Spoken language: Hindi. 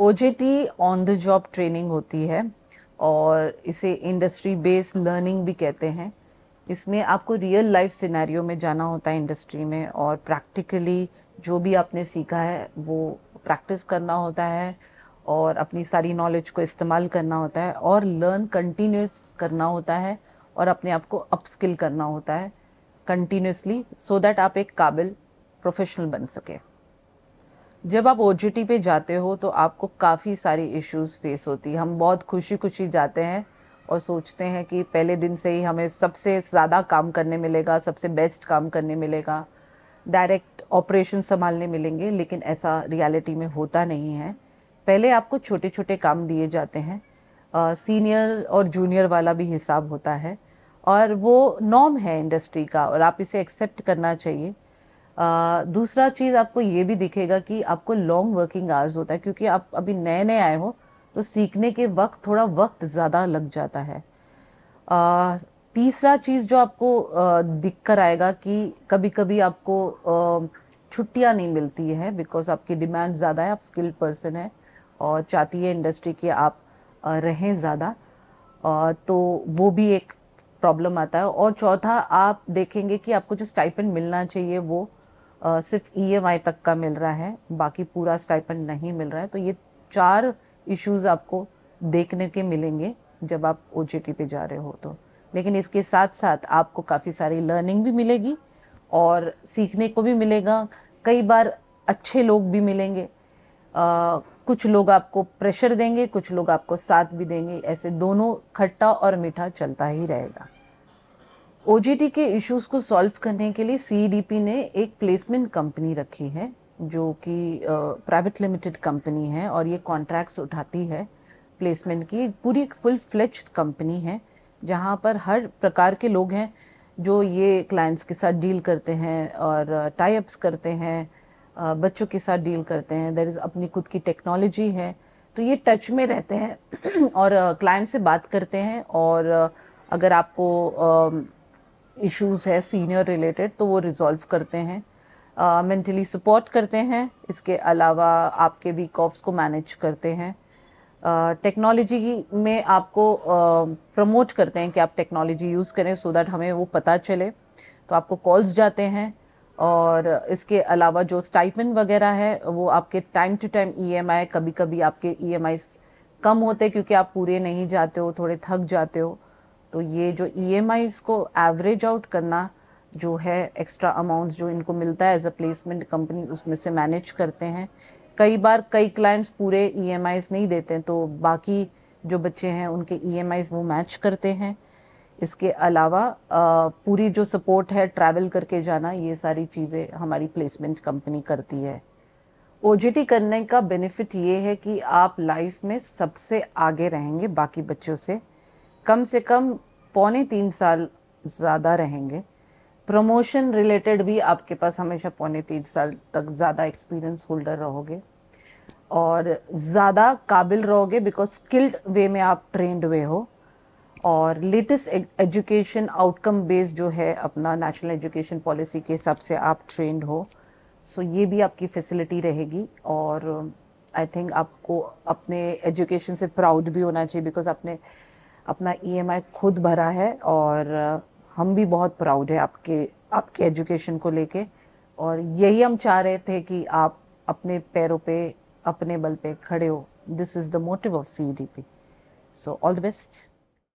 O J T on the job training होती है और इसे इंडस्ट्री बेस्ड लर्निंग भी कहते हैं इसमें आपको रियल लाइफ सिनेरियो में जाना होता है इंडस्ट्री में और प्रैक्टिकली जो भी आपने सीखा है वो प्रैक्टिस करना होता है और अपनी सारी नॉलेज को इस्तेमाल करना होता है और लर्न कंटिन्यूस करना होता है और अपने आप को अपस्किल करना होता है कंटिन्यूसली सो दैट आप एक काबिल प्रोफेशनल बन सके जब आप ओ पे जाते हो तो आपको काफ़ी सारी इश्यूज फेस होती हम बहुत खुशी खुशी जाते हैं और सोचते हैं कि पहले दिन से ही हमें सबसे ज़्यादा काम करने मिलेगा सबसे बेस्ट काम करने मिलेगा डायरेक्ट ऑपरेशन संभालने मिलेंगे लेकिन ऐसा रियलिटी में होता नहीं है पहले आपको छोटे छोटे काम दिए जाते हैं सीनियर और जूनियर वाला भी हिसाब होता है और वो नॉर्म है इंडस्ट्री का और आप इसे एक्सेप्ट करना चाहिए दूसरा चीज़ आपको ये भी दिखेगा कि आपको लॉन्ग वर्किंग आवर्स होता है क्योंकि आप अभी नए नए आए हो तो सीखने के वक्त थोड़ा वक्त ज़्यादा लग जाता है आ, तीसरा चीज़ जो आपको दिख कर आएगा कि कभी कभी आपको छुट्टियां नहीं मिलती है बिकॉज आपकी डिमांड ज़्यादा है आप स्किल्ड पर्सन है और चाहती है इंडस्ट्री की आप रहें ज़्यादा तो वो भी एक प्रॉब्लम आता है और चौथा आप देखेंगे कि आपको जो स्टाइपेंड मिलना चाहिए वो सिर्फ ई e तक का मिल रहा है बाकी पूरा स्टाइपन नहीं मिल रहा है तो ये चार इश्यूज आपको देखने के मिलेंगे जब आप ओ पे जा रहे हो तो लेकिन इसके साथ साथ आपको काफ़ी सारी लर्निंग भी मिलेगी और सीखने को भी मिलेगा कई बार अच्छे लोग भी मिलेंगे आ, कुछ लोग आपको प्रेशर देंगे कुछ लोग आपको साथ भी देंगे ऐसे दोनों खट्टा और मीठा चलता ही रहेगा ओ के इश्यूज को सॉल्व करने के लिए सी e ने एक प्लेसमेंट कंपनी रखी है जो कि प्राइवेट लिमिटेड कंपनी है और ये कॉन्ट्रैक्ट्स उठाती है प्लेसमेंट की पूरी एक फुल फ्लेच कंपनी है जहाँ पर हर प्रकार के लोग हैं जो ये क्लाइंट्स के साथ डील करते हैं और टाइप्स करते हैं बच्चों के साथ डील करते हैं देर इज़ अपनी खुद की टेक्नोलॉजी है तो ये टच में रहते हैं और क्लाइंट से बात करते हैं और अगर आपको इश्यूज़ है सीनियर रिलेटेड तो वो रिज़ॉल्व करते हैं मेंटली uh, सपोर्ट करते हैं इसके अलावा आपके वीक ऑफ्स को मैनेज करते हैं टेक्नोलॉजी uh, में आपको प्रमोट uh, करते हैं कि आप टेक्नोलॉजी यूज़ करें सो so दैट हमें वो पता चले तो आपको कॉल्स जाते हैं और इसके अलावा जो स्टाइपन वगैरह है वो आपके टाइम टू टाइम ई कभी कभी आपके ई e कम होते क्योंकि आप पूरे नहीं जाते हो थोड़े थक जाते हो तो ये जो ई e को एवरेज आउट करना जो है एक्स्ट्रा अमाउंट्स जो इनको मिलता है एज अ प्लेसमेंट कंपनी उसमें से मैनेज करते हैं कई बार कई क्लाइंट्स पूरे ई e नहीं देते हैं तो बाकी जो बच्चे हैं उनके ई e वो मैच करते हैं इसके अलावा पूरी जो सपोर्ट है ट्रैवल करके जाना ये सारी चीज़ें हमारी प्लेसमेंट कंपनी करती है ओ करने का बेनिफिट ये है कि आप लाइफ में सबसे आगे रहेंगे बाकी बच्चों से कम से कम पौने तीन साल ज़्यादा रहेंगे प्रमोशन रिलेटेड भी आपके पास हमेशा पौने तीन साल तक ज़्यादा एक्सपीरियंस होल्डर रहोगे और ज़्यादा काबिल रहोगे बिकॉज स्किल्ड वे में आप ट्रेंड हुए हो और लेटेस्ट एजुकेशन आउटकम बेस्ड जो है अपना नेशनल एजुकेशन पॉलिसी के हिसाब से आप ट्रेंड हो सो so ये भी आपकी फैसिलिटी रहेगी और आई थिंक आपको अपने एजुकेशन से प्राउड भी होना चाहिए बिकॉज आपने अपना ईएमआई e खुद भरा है और हम भी बहुत प्राउड है आपके आपके एजुकेशन को लेके और यही हम चाह रहे थे कि आप अपने पैरों पे अपने बल पे खड़े हो this is the motive of C D P so all the best